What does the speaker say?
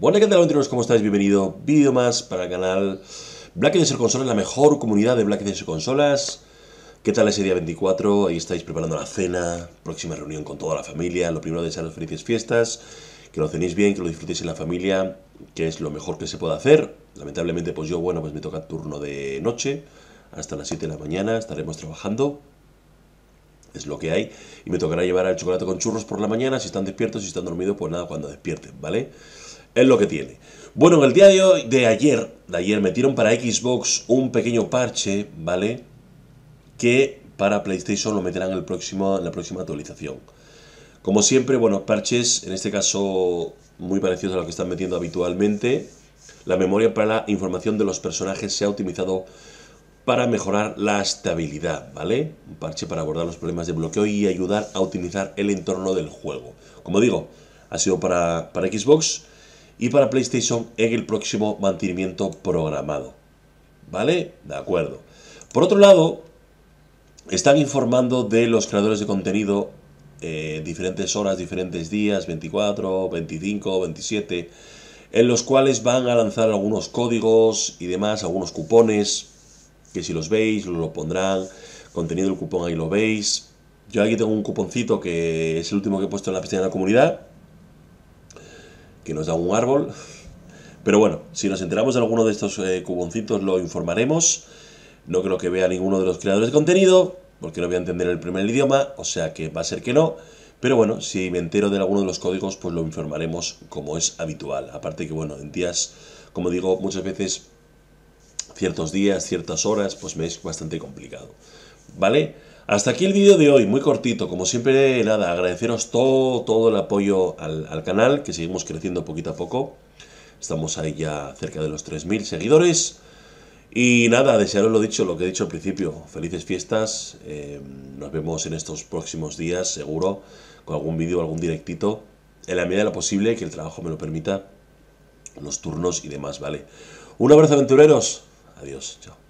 Bueno, ¿qué tal ¿Cómo estáis? Bienvenido. Vídeo más para el canal Black Desert Consolas, la mejor comunidad de Black Desert Consolas. ¿Qué tal ese día 24? Ahí estáis preparando la cena, próxima reunión con toda la familia. Lo primero, de desearos felices fiestas, que lo cenéis bien, que lo disfrutéis en la familia, que es lo mejor que se puede hacer. Lamentablemente, pues yo, bueno, pues me toca turno de noche hasta las 7 de la mañana, estaremos trabajando es lo que hay. Y me tocará llevar el chocolate con churros por la mañana, si están despiertos, si están dormidos, pues nada, cuando despierten, ¿vale? es lo que tiene. Bueno, en el día de, hoy, de ayer, de ayer metieron para Xbox un pequeño parche, ¿vale? Que para PlayStation lo meterán en, el próximo, en la próxima actualización. Como siempre, bueno, parches, en este caso muy parecidos a lo que están metiendo habitualmente. La memoria para la información de los personajes se ha optimizado para mejorar la estabilidad, ¿vale? Un parche para abordar los problemas de bloqueo y ayudar a optimizar el entorno del juego. Como digo, ha sido para, para Xbox y para PlayStation en el próximo mantenimiento programado. ¿Vale? De acuerdo. Por otro lado, están informando de los creadores de contenido eh, diferentes horas, diferentes días, 24, 25, 27, en los cuales van a lanzar algunos códigos y demás, algunos cupones, que si los veis, lo pondrán, contenido del cupón ahí lo veis. Yo aquí tengo un cuponcito que es el último que he puesto en la pestaña de la comunidad, que nos da un árbol. Pero bueno, si nos enteramos de alguno de estos eh, cuboncitos lo informaremos. No creo que vea ninguno de los creadores de contenido, porque no voy a entender el primer idioma, o sea que va a ser que no. Pero bueno, si me entero de alguno de los códigos, pues lo informaremos como es habitual. Aparte que bueno, en días, como digo, muchas veces, ciertos días, ciertas horas, pues me es bastante complicado. ¿Vale? Hasta aquí el vídeo de hoy, muy cortito, como siempre nada, agradeceros todo, todo el apoyo al, canal, que seguimos creciendo poquito a poco, estamos ahí ya cerca de los 3.000 seguidores, y nada, desearos lo dicho, lo que he dicho al principio, felices fiestas, em, nos vemos en estos próximos días, seguro, con algún vídeo, algún directito, en la medida de lo posible, que el trabajo me lo permita, los turnos y demás, ¿vale? Un abrazo aventureros, adiós, chao.